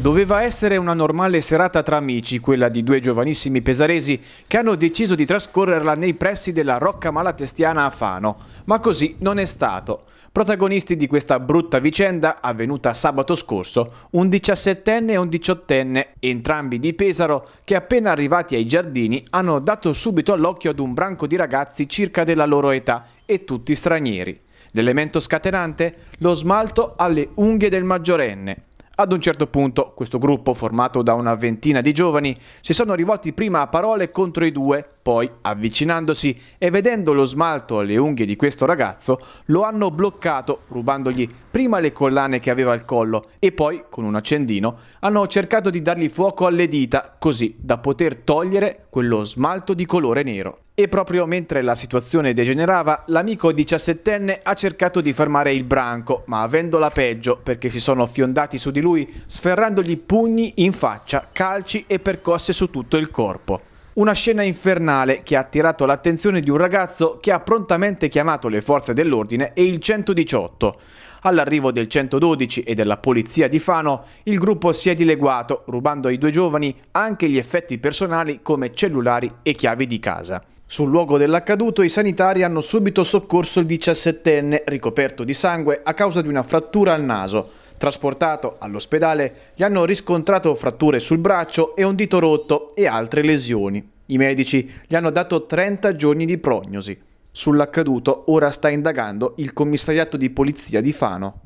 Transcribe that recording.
Doveva essere una normale serata tra amici, quella di due giovanissimi pesaresi che hanno deciso di trascorrerla nei pressi della Rocca Malatestiana a Fano, ma così non è stato. Protagonisti di questa brutta vicenda, avvenuta sabato scorso, un 17enne e un 18enne, entrambi di Pesaro, che appena arrivati ai giardini hanno dato subito all'occhio ad un branco di ragazzi circa della loro età e tutti stranieri. L'elemento scatenante? Lo smalto alle unghie del maggiorenne. Ad un certo punto questo gruppo, formato da una ventina di giovani, si sono rivolti prima a parole contro i due, poi, avvicinandosi e vedendo lo smalto alle unghie di questo ragazzo, lo hanno bloccato rubandogli prima le collane che aveva al collo e poi, con un accendino, hanno cercato di dargli fuoco alle dita così da poter togliere quello smalto di colore nero. E proprio mentre la situazione degenerava, l'amico 17enne ha cercato di fermare il branco, ma avendola peggio perché si sono fiondati su di lui, sferrandogli pugni in faccia, calci e percosse su tutto il corpo. Una scena infernale che ha attirato l'attenzione di un ragazzo che ha prontamente chiamato le forze dell'ordine e il 118. All'arrivo del 112 e della polizia di Fano, il gruppo si è dileguato, rubando ai due giovani anche gli effetti personali come cellulari e chiavi di casa. Sul luogo dell'accaduto i sanitari hanno subito soccorso il 17enne, ricoperto di sangue a causa di una frattura al naso. Trasportato all'ospedale gli hanno riscontrato fratture sul braccio e un dito rotto e altre lesioni. I medici gli hanno dato 30 giorni di prognosi. Sull'accaduto ora sta indagando il commissariato di polizia di Fano.